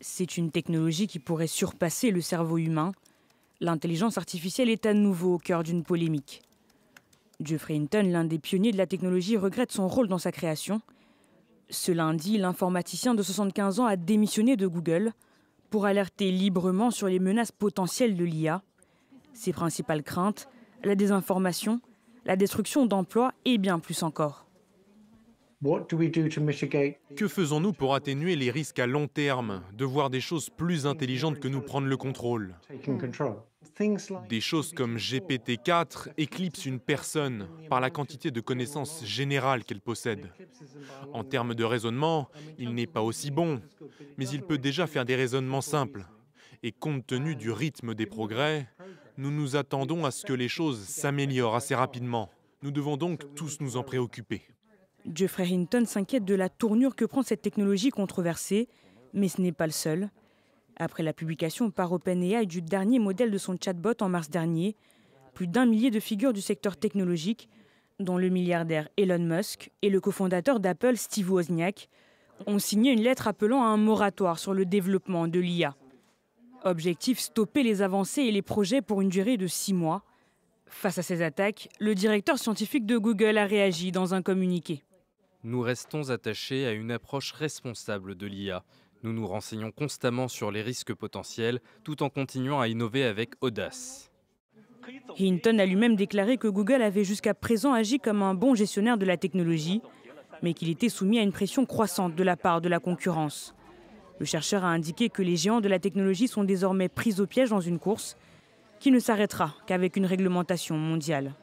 C'est une technologie qui pourrait surpasser le cerveau humain. L'intelligence artificielle est à nouveau au cœur d'une polémique. Jeffrey Hinton, l'un des pionniers de la technologie, regrette son rôle dans sa création. Ce lundi, l'informaticien de 75 ans a démissionné de Google pour alerter librement sur les menaces potentielles de l'IA. Ses principales craintes, la désinformation, la destruction d'emplois et bien plus encore. Que faisons-nous pour atténuer les risques à long terme, de voir des choses plus intelligentes que nous prendre le contrôle Des choses comme GPT-4 éclipsent une personne par la quantité de connaissances générales qu'elle possède. En termes de raisonnement, il n'est pas aussi bon, mais il peut déjà faire des raisonnements simples. Et compte tenu du rythme des progrès, nous nous attendons à ce que les choses s'améliorent assez rapidement. Nous devons donc tous nous en préoccuper. Jeffrey Hinton s'inquiète de la tournure que prend cette technologie controversée, mais ce n'est pas le seul. Après la publication par OpenAI du dernier modèle de son chatbot en mars dernier, plus d'un millier de figures du secteur technologique, dont le milliardaire Elon Musk et le cofondateur d'Apple Steve Wozniak, ont signé une lettre appelant à un moratoire sur le développement de l'IA. Objectif stopper les avancées et les projets pour une durée de six mois. Face à ces attaques, le directeur scientifique de Google a réagi dans un communiqué. Nous restons attachés à une approche responsable de l'IA. Nous nous renseignons constamment sur les risques potentiels tout en continuant à innover avec audace. Hinton a lui-même déclaré que Google avait jusqu'à présent agi comme un bon gestionnaire de la technologie, mais qu'il était soumis à une pression croissante de la part de la concurrence. Le chercheur a indiqué que les géants de la technologie sont désormais pris au piège dans une course qui ne s'arrêtera qu'avec une réglementation mondiale.